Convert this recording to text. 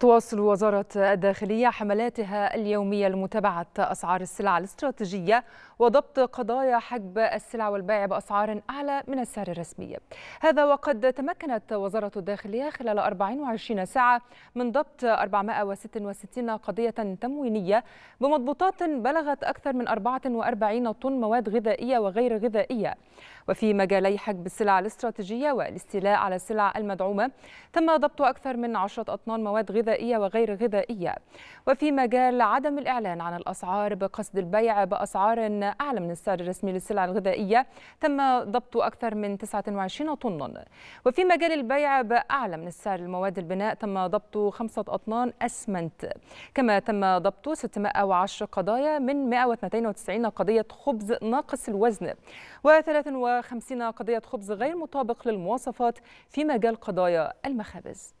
تواصل وزارة الداخلية حملاتها اليومية لمتابعة أسعار السلع الاستراتيجية وضبط قضايا حجب السلع والبيع بأسعار أعلى من السعر الرسمي هذا وقد تمكنت وزارة الداخلية خلال 24 ساعة من ضبط 466 قضية تموينية بمضبوطات بلغت أكثر من 44 طن مواد غذائية وغير غذائية وفي مجالي حجب السلع الاستراتيجية والاستيلاء على السلع المدعومة تم ضبط أكثر من 10 أطنان مواد غذائية وغير غذائية وفي مجال عدم الإعلان عن الأسعار بقصد البيع بأسعار أعلى من السعر الرسمي للسلع الغذائية تم ضبط أكثر من 29 طنا وفي مجال البيع بأعلى من السعر المواد البناء تم ضبط خمسة أطنان أسمنت كما تم ضبط 610 قضايا من 192 قضية خبز ناقص الوزن و 50 قضية خبز غير مطابق للمواصفات في مجال قضايا المخابز